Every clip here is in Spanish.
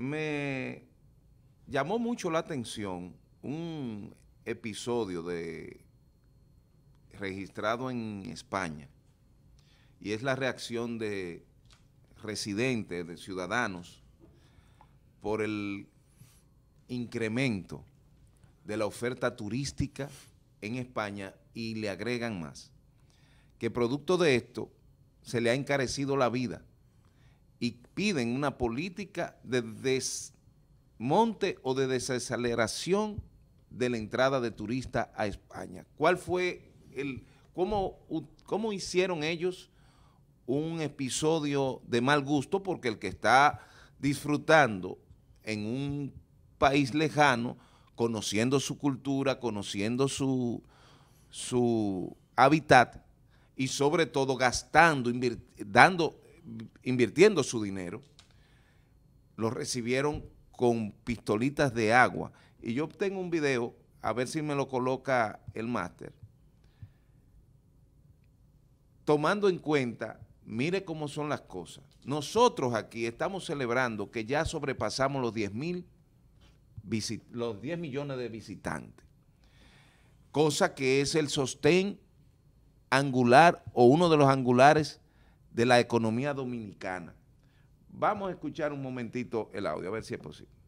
me llamó mucho la atención un episodio de, registrado en España y es la reacción de residentes, de ciudadanos, por el incremento de la oferta turística en España y le agregan más, que producto de esto se le ha encarecido la vida y piden una política de desmonte o de desaceleración de la entrada de turistas a España. ¿Cuál fue el, cómo, hicieron ellos un episodio de mal gusto? Porque el que está disfrutando en un país lejano, conociendo su cultura, conociendo su, su hábitat y sobre todo gastando, dando invirtiendo su dinero, los recibieron con pistolitas de agua. Y yo tengo un video, a ver si me lo coloca el máster, tomando en cuenta, mire cómo son las cosas. Nosotros aquí estamos celebrando que ya sobrepasamos los 10 mil los 10 millones de visitantes, cosa que es el sostén angular o uno de los angulares de la economía dominicana. Vamos a escuchar un momentito el audio, a ver si es posible.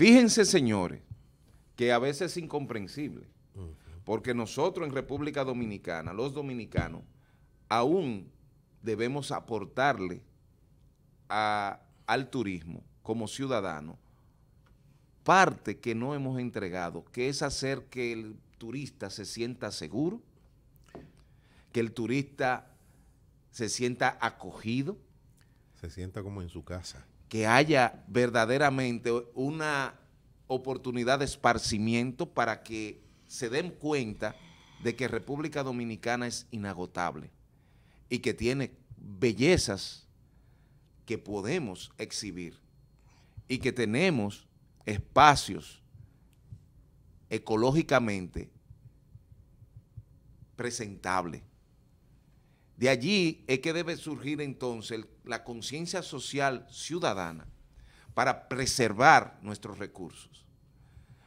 Fíjense, señores, que a veces es incomprensible, porque nosotros en República Dominicana, los dominicanos, aún debemos aportarle al turismo como ciudadano parte que no hemos entregado, que es hacer que el turista se sienta seguro, que el turista se sienta acogido. Se sienta como en su casa que haya verdaderamente una oportunidad de esparcimiento para que se den cuenta de que República Dominicana es inagotable y que tiene bellezas que podemos exhibir y que tenemos espacios ecológicamente presentables de allí es que debe surgir entonces la conciencia social ciudadana para preservar nuestros recursos,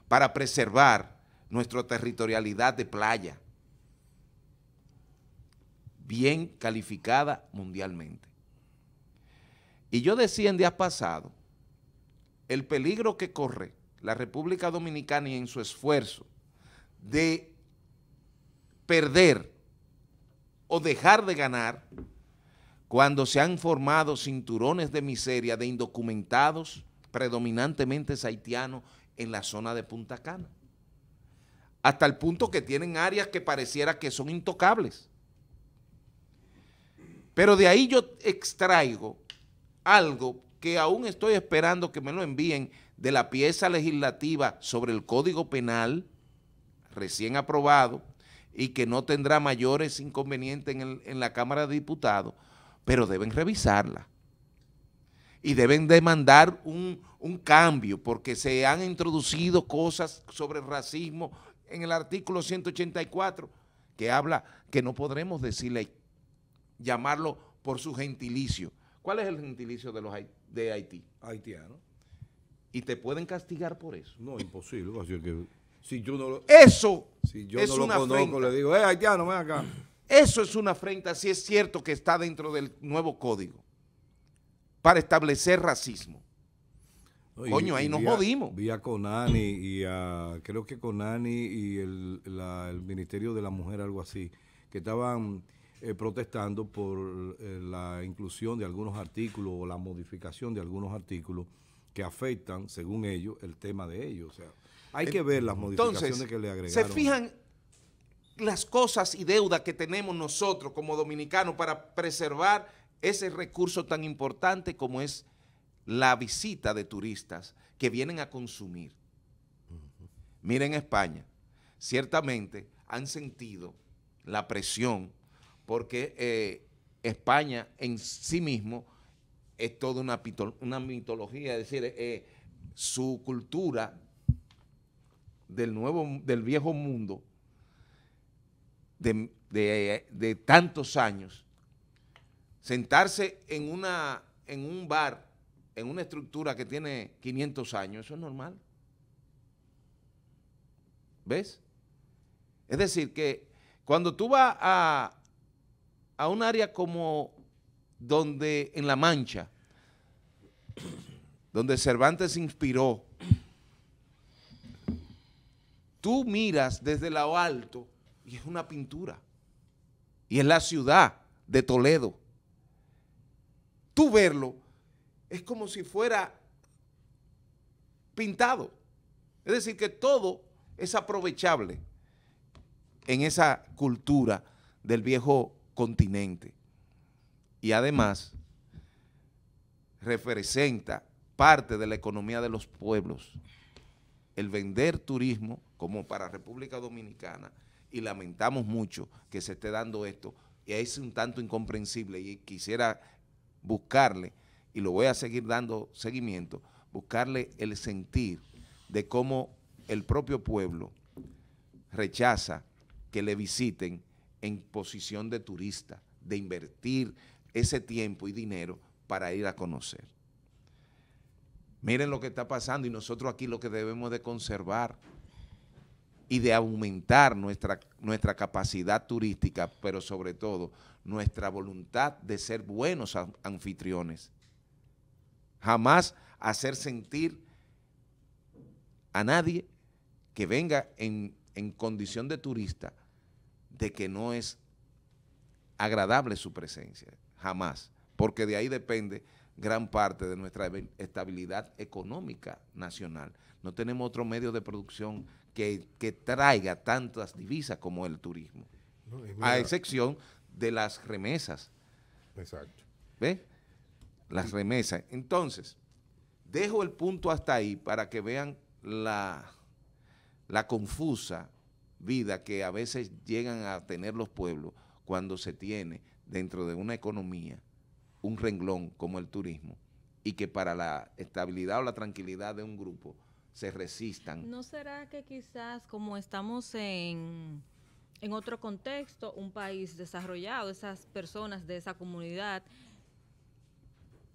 para preservar nuestra territorialidad de playa, bien calificada mundialmente. Y yo decía en días pasados, el peligro que corre la República Dominicana en su esfuerzo de perder o dejar de ganar cuando se han formado cinturones de miseria de indocumentados, predominantemente haitianos, en la zona de Punta Cana. Hasta el punto que tienen áreas que pareciera que son intocables. Pero de ahí yo extraigo algo que aún estoy esperando que me lo envíen de la pieza legislativa sobre el Código Penal recién aprobado, y que no tendrá mayores inconvenientes en, la Cámara de Diputados, pero deben revisarla y deben demandar un, un, cambio porque se han introducido cosas sobre racismo en el artículo 184 que habla que no podremos decirle, llamarlo por su gentilicio. ¿Cuál es el gentilicio de, los, de Haití? Haitiano. Y te pueden castigar por eso. No, imposible. Que, si yo no Eso si yo no lo conozco, le digo, eh, acá. Eso es una afrenta, si es cierto que está dentro del nuevo código para establecer racismo. Coño, ahí nos jodimos. Vi a Conani y a, creo que Conani y el, Ministerio de la Mujer, algo así, que estaban eh, protestando por eh, la inclusión de algunos artículos o la modificación de algunos artículos que afectan, según ellos, el tema de ellos. O sea, hay que ver las modificaciones que le agregaron. Se fijan las cosas y deudas que tenemos nosotros como dominicanos para preservar ese recurso tan importante como es la visita de turistas que vienen a consumir. Miren España, ciertamente han sentido la presión porque eh, España en sí mismo es toda una, mitología, es decir, eh, su cultura del, nuevo, del viejo mundo de, tantos años, sentarse en, una, en un bar, en una estructura que tiene 500 años, eso es normal. ¿Ves? Es decir, que cuando tú vas a, a un área como donde en La Mancha, donde Cervantes se inspiró tú miras desde lo alto y es una pintura. Y es la ciudad de Toledo. Tú verlo es como si fuera pintado. Es decir, que todo es aprovechable en esa cultura del viejo continente. Y además representa parte de la economía de los pueblos. El vender turismo como para República Dominicana y lamentamos mucho que se esté dando esto y es un tanto incomprensible y quisiera buscarle, y lo voy a seguir dando seguimiento, buscarle el sentir de cómo el propio pueblo rechaza que le visiten en posición de turista, de invertir ese tiempo y dinero para ir a conocer. Miren lo que está pasando y nosotros aquí lo que debemos de conservar y de aumentar nuestra, nuestra capacidad turística, pero sobre todo nuestra voluntad de ser buenos anfitriones. Jamás hacer sentir a nadie que venga en, en condición de turista de que no es agradable su presencia, jamás, porque de ahí depende gran parte de nuestra estabilidad económica nacional. No tenemos otro medio de producción que, traiga tantas divisas como el turismo. a excepción de las remesas. Exacto. ¿Ves? Las remesas. Entonces, dejo el punto hasta ahí para que vean la confusa vida que a veces llegan a tener los pueblos cuando se tiene dentro de una economía un renglón como el turismo y que para la estabilidad o la tranquilidad de un grupo se resistan. ¿No será que quizás como estamos en, en otro contexto, un país desarrollado, esas personas de esa comunidad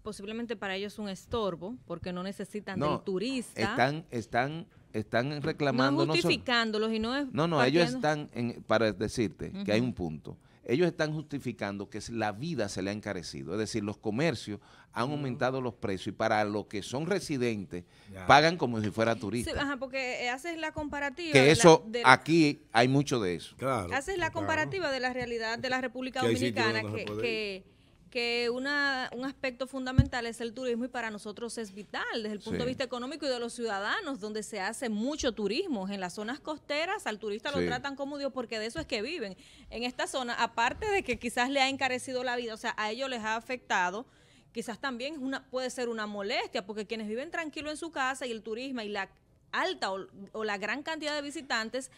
posiblemente para ellos es un estorbo porque no necesitan del turista. Están, están, están reclamando. No justificándolos y no es. No, no, ellos están, para decirte que hay un punto ellos están justificando que la vida se le ha encarecido, es decir, los comercios han mm. aumentado los precios y para los que son residentes pagan como si fuera turista. ajá, porque eh, haces la comparativa. Que eso, aquí hay mucho de eso. Claro, haces la comparativa de la realidad de la República Dominicana que que una, un aspecto fundamental es el turismo y para nosotros es vital desde el punto de vista económico y de los ciudadanos, donde se hace mucho turismo. En las zonas costeras al turista lo tratan como Dios porque de eso es que viven. En esta zona, aparte de que quizás le ha encarecido la vida, o sea, a ellos les ha afectado, quizás también una, puede ser una molestia porque quienes viven tranquilos en su casa y el turismo y la alta o la gran cantidad de visitantes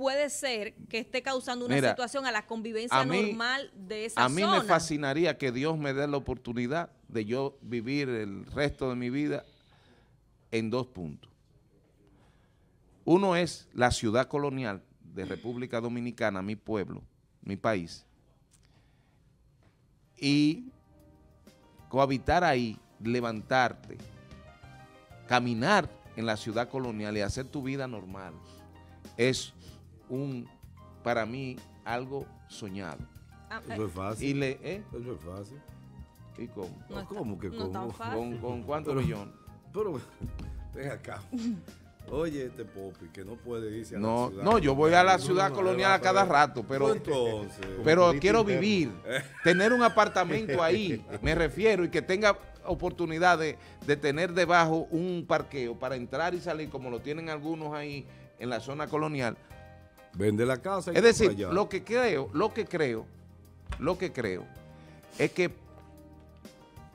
puede ser que esté causando una situación a la convivencia normal de esa zona. A mí me fascinaría que Dios me dé la oportunidad de yo vivir el resto de mi vida en dos puntos. Uno es la ciudad colonial de República Dominicana, mi pueblo, mi país, y cohabitar ahí, levantarte, caminar en la ciudad colonial y hacer tu vida normal es un, para mí, algo soñado. Ah, Eso eh, es fácil. ¿eh? Eso es fácil. ¿Y cómo? ¿Cómo que ¿Con, ¿Con, cuántos pero, Pero, ven acá. Oye, este Popi, que no puede irse a la ciudad. No, yo voy a la ciudad colonial a cada rato, pero, pues pero quiero vivir, tener un apartamento ahí, me refiero, y que tenga oportunidad de, tener debajo un parqueo para entrar y salir, como lo tienen algunos ahí en la zona colonial, Vende la casa y Es decir, lo que creo, lo que creo, lo que creo es que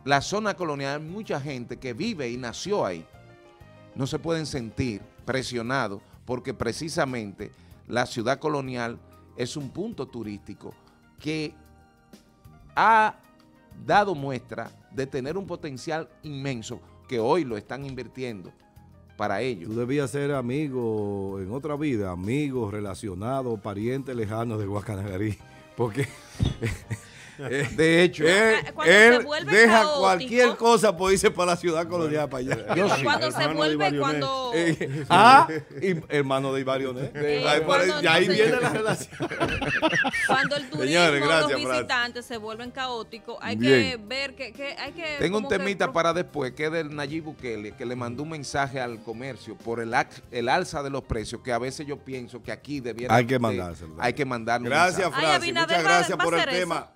la zona colonial, mucha gente que vive y nació ahí, no se pueden sentir presionados porque precisamente la ciudad colonial es un punto turístico que ha dado muestra de tener un potencial inmenso que hoy lo están invirtiendo para ellos. Tú debías ser amigo en otra vida, amigo, relacionado, pariente lejano de Guacanagarí, porque eh, de hecho, ah, él, ah, deja cualquier cosa por irse para la ciudad colonial para allá. cuando se vuelve, cuando. Eh, ah, y hermano de Ibarioné. ahí, viene la relación. Cuando el turismo, Señores, gracias, los visitantes se vuelven caóticos, hay que ver que, que, hay que. Tengo un temita para después, que es del Nayib Bukele, que le mandó un mensaje al comercio por el, el alza de los precios, que a veces yo pienso que aquí debiera. Hay que mandárselo. Hay que mandarlo. Gracias, Francis. Muchas gracias por el tema.